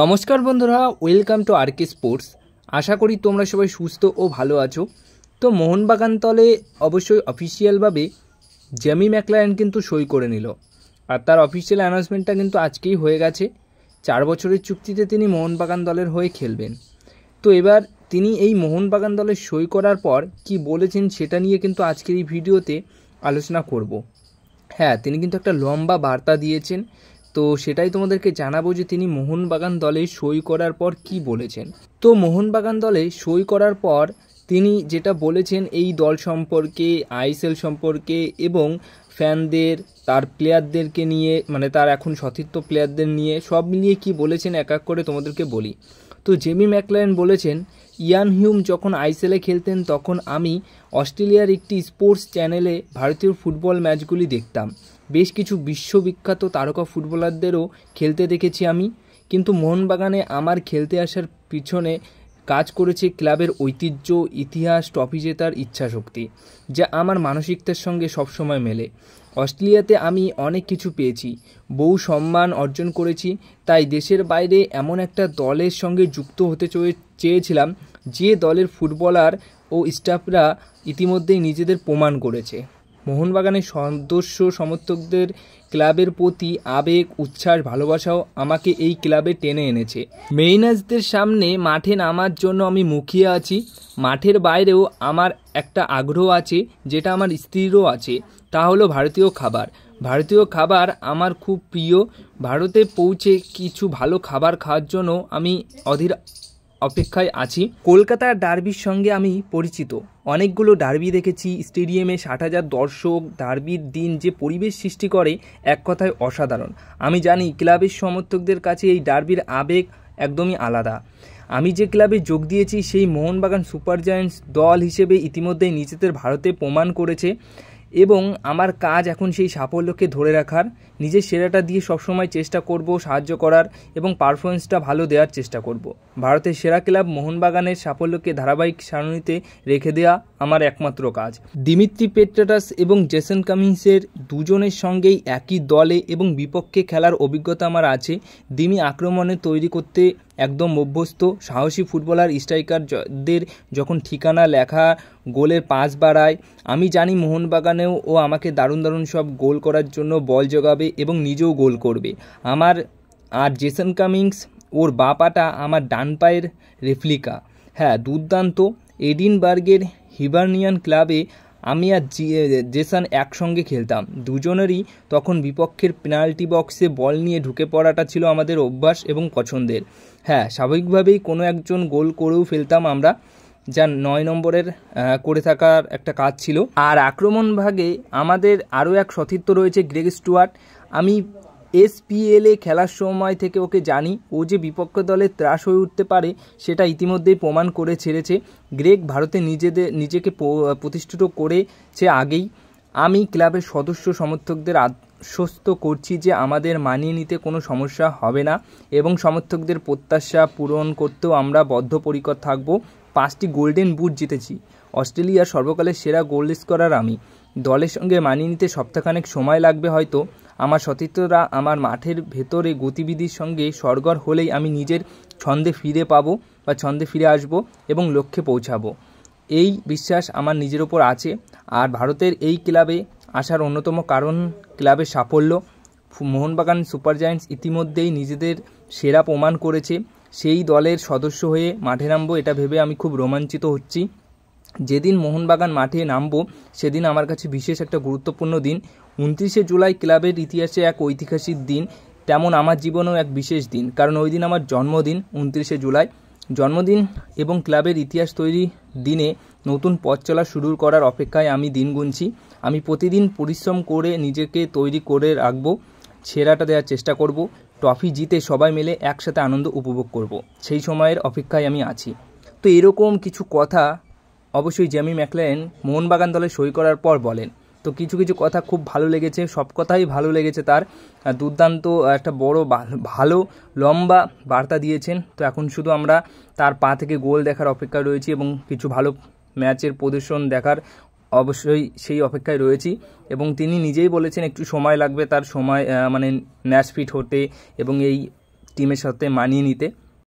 নমস্কার বন্ধুরা welcome to RK sports আশা করি তোমরা সবাই সুস্থ ও ভালো আছো তো মোহনবাগান তলে অবশ্যই অফিসিয়ালভাবে জ্যামি ম্যাকলায়ন কিন্তু সই করে নিল আর তার অফিসিয়াল অ্যানাউন্সমেন্টটা কিন্তু আজকেই হয়ে গেছে চার বছরের চুক্তিতে তিনি মোহনবাগান দলের হয়ে খেলবেন তো এবার তিনি এই মোহনবাগান দলে সই করার পর কি বলেছেন সেটা নিয়ে কিন্তু আজকের এই ভিডিওতে আলোচনা করব হ্যাঁ তিনি কিন্তু একটা লম্বা বার্তা দিয়েছেন তো সেটাই তোমাদেরকে জানাবো যে তিনি মোহনবাগান দলে সই করার পর কি বলেছেন তো মোহনবাগান দলে সই করার পর তিনি যেটা বলেছেন এই দল সম্পর্কে আইএসএল সম্পর্কে এবং ফ্যানদের তার প্লেয়ারদেরকে নিয়ে মানে তার এখন সতীর্থ প্লেয়ারদের নিয়ে সব মিলিয়ে কি বলেছেন এক এক করে তোমাদেরকে বলি তো জেমি ম্যাকলারেন বলেছেন ইয়ান হিউম যখন আইসেলে খেলতেন তখন আমি অস্ট্রেলিয়ার একটি স্পোর্টস চ্যানেলে ভারতীয় ফুটবল ম্যাচগুলি দেখতাম বেশ কিছু বিশ্ববিখ্যাত তারকা ফুটবলারদেরও খেলতে দেখেছি আমি কিন্তু মোহনবাগানে আমার খেলতে আসার পিছনে কাজ করেছে ক্লাবের ঐতিহ্য ইতিহাস ট্রফি জেতার ইচ্ছাশক্তি যা আমার মানসিকতার সঙ্গে সবসময় মেলে অস্ট্রেলিয়াতে আমি অনেক কিছু পেয়েছি বহু সম্মান অর্জন করেছি তাই দেশের বাইরে এমন একটা দলের সঙ্গে যুক্ত হতে চেয়েছিলাম যে দলের ফুটবলার ও স্টাফরা ইতিমধ্যেই নিজেদের প্রমাণ করেছে মোহনবাগানের সদস্য সমর্থকদের ক্লাবের প্রতি আবেগ উচ্ছ্বাস ভালোবাসাও আমাকে এই ক্লাবে টেনে এনেছে মেইনাজদের সামনে মাঠে নামার জন্য আমি মুখিয়ে আছি মাঠের বাইরেও আমার একটা আগ্রহ আছে যেটা আমার স্ত্রীরও আছে তা হলো ভারতীয় খাবার ভারতীয় খাবার আমার খুব প্রিয় ভারতে পৌঁছে কিছু ভালো খাবার খাওয়ার জন্য আমি অধীর অপেক্ষায় আছি কলকাতার ডার্বির সঙ্গে আমি পরিচিত অনেকগুলো ডার্বি দেখেছি স্টেডিয়ামে ষাট হাজার দর্শক ডার্বির দিন যে পরিবেশ সৃষ্টি করে এক কথায় অসাধারণ আমি জানি ক্লাবের সমর্থকদের কাছে এই ডার্বির আবেগ একদমই আলাদা আমি যে ক্লাবে যোগ দিয়েছি সেই মোহনবাগান সুপার জায়েন্টস দল হিসেবে ইতিমধ্যেই নিজেদের ভারতে প্রমাণ করেছে এবং আমার কাজ এখন সেই সাফল্যকে ধরে রাখার নিজের সেরাটা দিয়ে সবসময় চেষ্টা করব সাহায্য করার এবং পারফরমেন্সটা ভালো দেওয়ার চেষ্টা করব ভারতের সেরা ক্লাব মোহনবাগানের সাফল্যকে ধারাবাহিক সারণিতে রেখে দেওয়া আমার একমাত্র কাজ দিমিত্রি পেট্রাটাস এবং জেসন কামিন্সের দুজনের সঙ্গেই একই দলে এবং বিপক্ষে খেলার অভিজ্ঞতা আমার আছে দিমি আক্রমণে তৈরি করতে একদম অভ্যস্ত সাহসী ফুটবলার স্ট্রাইকারদের যখন ঠিকানা লেখা গোলের পাঁচ বাড়ায় আমি জানি মোহনবাগানেও ও আমাকে দারুণ দারুণ সব গোল করার জন্য বল জোগাবে এবং নিজেও গোল করবে আমার আর জেসন কামিংস ওর বা পাটা আমার ডান পায়ের রেফ্লিকা হ্যাঁ দুর্দান্ত এডিনবার্গের হিবার্নিয়ান ক্লাবে আমি আর জেসান একসঙ্গে খেলতাম দুজনেরই তখন বিপক্ষের পেনাল্টি বক্সে বল নিয়ে ঢুকে পড়াটা ছিল আমাদের অভ্যাস এবং পছন্দের হ্যাঁ স্বাভাবিকভাবেই কোনো একজন গোল করেও ফেলতাম আমরা যা নয় নম্বরের করে থাকার একটা কাজ ছিল আর আক্রমণ ভাগে আমাদের আরও এক সতীর্থ রয়েছে গ্রেগ স্টুয়ার্ট আমি এসপিএলে খেলার সময় থেকে ওকে জানি ও যে বিপক্ষ দলে ত্রাস হয়ে উঠতে পারে সেটা ইতিমধ্যেই প্রমাণ করে ছেড়েছে গ্রেক ভারতে নিজেদের নিজেকে প্রতিষ্ঠিত করেছে আগেই আমি ক্লাবের সদস্য সমর্থকদের আশ্বস্ত করছি যে আমাদের মানিয়ে নিতে কোনো সমস্যা হবে না এবং সমর্থকদের প্রত্যাশা পূরণ করতেও আমরা বদ্ধপরিকর থাকব পাঁচটি গোল্ডেন বুট জিতেছি অস্ট্রেলিয়ার সর্বকালের সেরা গোল স্কোরার আমি দলের সঙ্গে মানিয়ে নিতে সপ্তাহখানেক সময় লাগবে হয়তো আমার সতীর্থরা আমার মাঠের ভেতরে গতিবিধির সঙ্গে সরগর হলেই আমি নিজের ছন্দে ফিরে পাবো বা ছন্দে ফিরে আসব এবং লক্ষ্যে পৌঁছাবো এই বিশ্বাস আমার নিজের ওপর আছে আর ভারতের এই ক্লাবে আসার অন্যতম কারণ ক্লাবের সাফল্য মোহনবাগান সুপার জায়ান্টস ইতিমধ্যেই নিজেদের সেরা প্রমাণ করেছে সেই দলের সদস্য হয়ে মাঠে নামবো এটা ভেবে আমি খুব রোমাঞ্চিত হচ্ছি যেদিন মোহনবাগান মাঠে নামবো সেদিন আমার কাছে বিশেষ একটা গুরুত্বপূর্ণ দিন উনত্রিশে জুলাই ক্লাবের ইতিহাসে এক ঐতিহাসিক দিন তেমন আমার জীবনেও এক বিশেষ দিন কারণ ওই দিন আমার জন্মদিন উনত্রিশে জুলাই জন্মদিন এবং ক্লাবের ইতিহাস তৈরি দিনে নতুন পথ চলা শুরু করার অপেক্ষায় আমি দিন গুনছি আমি প্রতিদিন পরিশ্রম করে নিজেকে তৈরি করে রাখবো ছেঁড়াটা দেওয়ার চেষ্টা করব ট্রফি জিতে সবাই মিলে একসাথে আনন্দ উপভোগ করব সেই সময়ের অপেক্ষায় আমি আছি তো এরকম কিছু কথা অবশ্যই জ্যামি ম্যাকলেন মোহনবাগান দলে সই করার পর বলেন তো কিছু কিছু কথা খুব ভালো লেগেছে সব কথাই ভালো লেগেছে তার দুর্দান্ত একটা বড় ভালো লম্বা বার্তা দিয়েছেন তো এখন শুধু আমরা তার পা থেকে গোল দেখার অপেক্ষা রয়েছি এবং কিছু ভালো ম্যাচের প্রদর্শন দেখার অবশ্যই সেই অপেক্ষায় রয়েছি এবং তিনি নিজেই বলেছেন একটু সময় লাগবে তার সময় মানে ম্যাচ ফিট হতে এবং এই টিমের সাথে মানিয়ে নিতে